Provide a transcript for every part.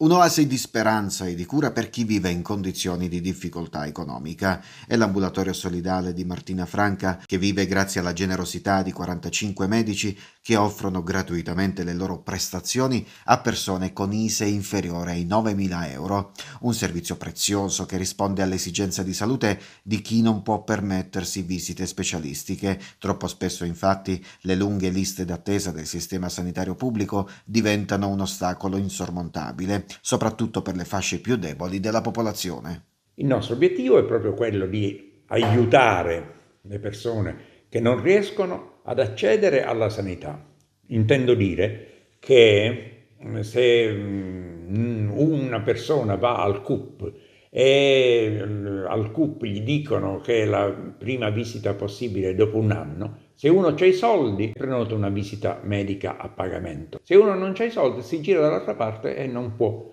Un'oasi di speranza e di cura per chi vive in condizioni di difficoltà economica è l'ambulatorio solidale di Martina Franca che vive grazie alla generosità di 45 medici che offrono gratuitamente le loro prestazioni a persone con ISE inferiore ai 9.000 euro, un servizio prezioso che risponde all'esigenza di salute di chi non può permettersi visite specialistiche. Troppo spesso infatti le lunghe liste d'attesa del sistema sanitario pubblico diventano un ostacolo insormontabile soprattutto per le fasce più deboli della popolazione. Il nostro obiettivo è proprio quello di aiutare le persone che non riescono ad accedere alla sanità. Intendo dire che mm, se mm, una persona va al CUP e mm, al CUP gli dicono che la prima visita possibile è dopo un anno, se uno ha i soldi, prenota una visita medica a pagamento. Se uno non ha i soldi, si gira dall'altra parte e non può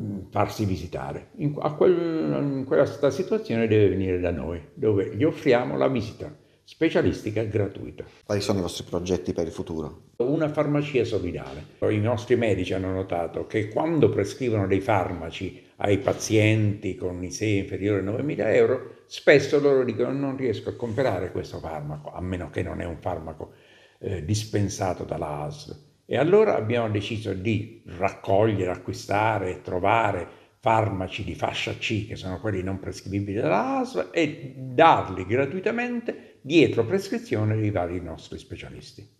mm, farsi visitare. In, quel, in questa situazione deve venire da noi, dove gli offriamo la visita specialistica gratuita. Quali sono i vostri progetti per il futuro? Una farmacia solidale. I nostri medici hanno notato che quando prescrivono dei farmaci ai pazienti con ISEE inferiore a 9.000 euro, spesso loro dicono non riesco a comprare questo farmaco, a meno che non è un farmaco eh, dispensato dalla ASL. E allora abbiamo deciso di raccogliere, acquistare, trovare farmaci di fascia C, che sono quelli non prescrivibili dalla ASL, e darli gratuitamente dietro prescrizione dei vari nostri specialisti.